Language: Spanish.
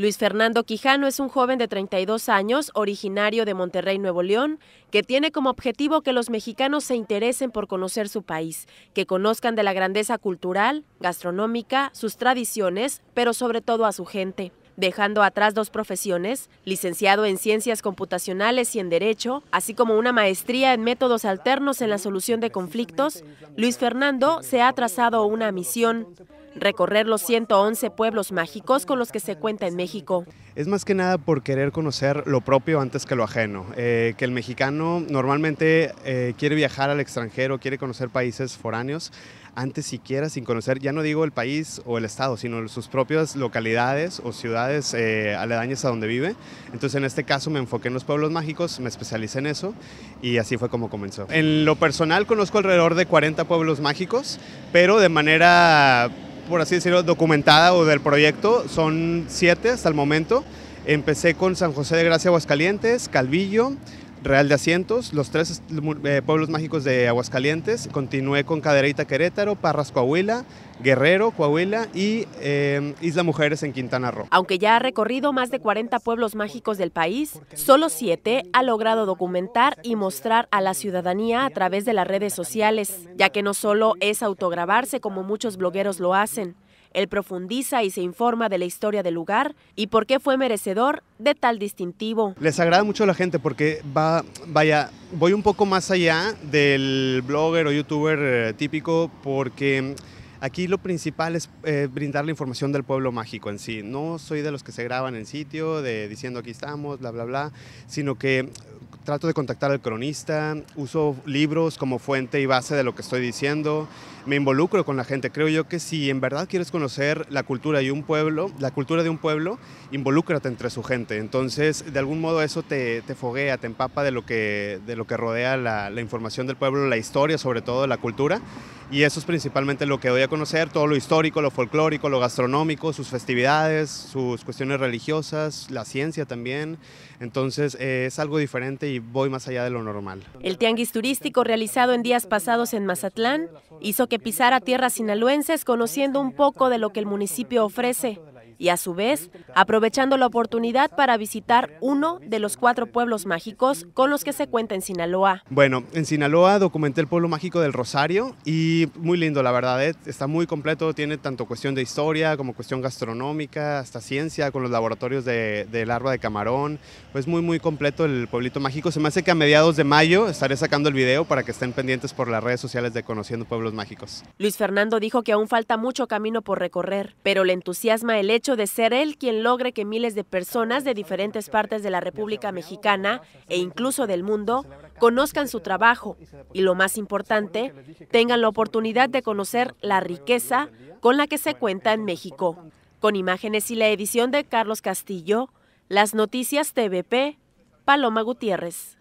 Luis Fernando Quijano es un joven de 32 años, originario de Monterrey, Nuevo León, que tiene como objetivo que los mexicanos se interesen por conocer su país, que conozcan de la grandeza cultural, gastronómica, sus tradiciones, pero sobre todo a su gente. Dejando atrás dos profesiones, licenciado en Ciencias Computacionales y en Derecho, así como una maestría en métodos alternos en la solución de conflictos, Luis Fernando se ha trazado una misión, recorrer los 111 pueblos mágicos con los que se cuenta en México. Es más que nada por querer conocer lo propio antes que lo ajeno, eh, que el mexicano normalmente eh, quiere viajar al extranjero, quiere conocer países foráneos, antes siquiera sin conocer, ya no digo el país o el estado, sino sus propias localidades o ciudades eh, aledañas a donde vive. Entonces en este caso me enfoqué en los pueblos mágicos, me especialicé en eso y así fue como comenzó. En lo personal conozco alrededor de 40 pueblos mágicos, pero de manera por así decirlo, documentada o del proyecto. Son siete hasta el momento. Empecé con San José de Gracia Aguascalientes, Calvillo, Real de Asientos, los tres eh, pueblos mágicos de Aguascalientes, continúe con Cadereyta Querétaro, Parras Coahuila, Guerrero, Coahuila y eh, Isla Mujeres en Quintana Roo. Aunque ya ha recorrido más de 40 pueblos mágicos del país, solo siete ha logrado documentar y mostrar a la ciudadanía a través de las redes sociales, ya que no solo es autograbarse como muchos blogueros lo hacen, él profundiza y se informa de la historia del lugar y por qué fue merecedor de tal distintivo. Les agrada mucho a la gente porque va, vaya, voy un poco más allá del blogger o youtuber eh, típico porque... Aquí lo principal es eh, brindar la información del pueblo mágico en sí. No soy de los que se graban en sitio, de diciendo aquí estamos, bla, bla, bla, sino que trato de contactar al cronista, uso libros como fuente y base de lo que estoy diciendo me involucro con la gente. Creo yo que si en verdad quieres conocer la cultura un pueblo, la cultura de un pueblo, involúcrate entre su gente. Entonces, de algún modo eso te, te foguea, te empapa de lo que, de lo que rodea la, información del pueblo, la historia sobre todo, la cultura. Y eso es principalmente lo que doy a conocer, todo lo histórico, lo folclórico, lo gastronómico, sus festividades, sus cuestiones religiosas, la ciencia también. Entonces eh, es algo diferente y voy más allá de lo normal. El tianguis turístico realizado en días pasados en Mazatlán hizo que pisar a tierras sinaloenses conociendo un poco de lo que el municipio ofrece y a su vez aprovechando la oportunidad para visitar uno de los cuatro pueblos mágicos con los que se cuenta en Sinaloa. Bueno, en Sinaloa documenté el pueblo mágico del Rosario y muy lindo la verdad, ¿eh? está muy completo, tiene tanto cuestión de historia como cuestión gastronómica, hasta ciencia con los laboratorios del de de camarón, pues muy muy completo el pueblito mágico, se me hace que a mediados de mayo estaré sacando el video para que estén pendientes por las redes sociales de Conociendo Pueblos Mágicos. Luis Fernando dijo que aún falta mucho camino por recorrer, pero le entusiasma el hecho de ser él quien logre que miles de personas de diferentes partes de la República Mexicana e incluso del mundo conozcan su trabajo y, lo más importante, tengan la oportunidad de conocer la riqueza con la que se cuenta en México. Con imágenes y la edición de Carlos Castillo, las noticias TVP, Paloma Gutiérrez.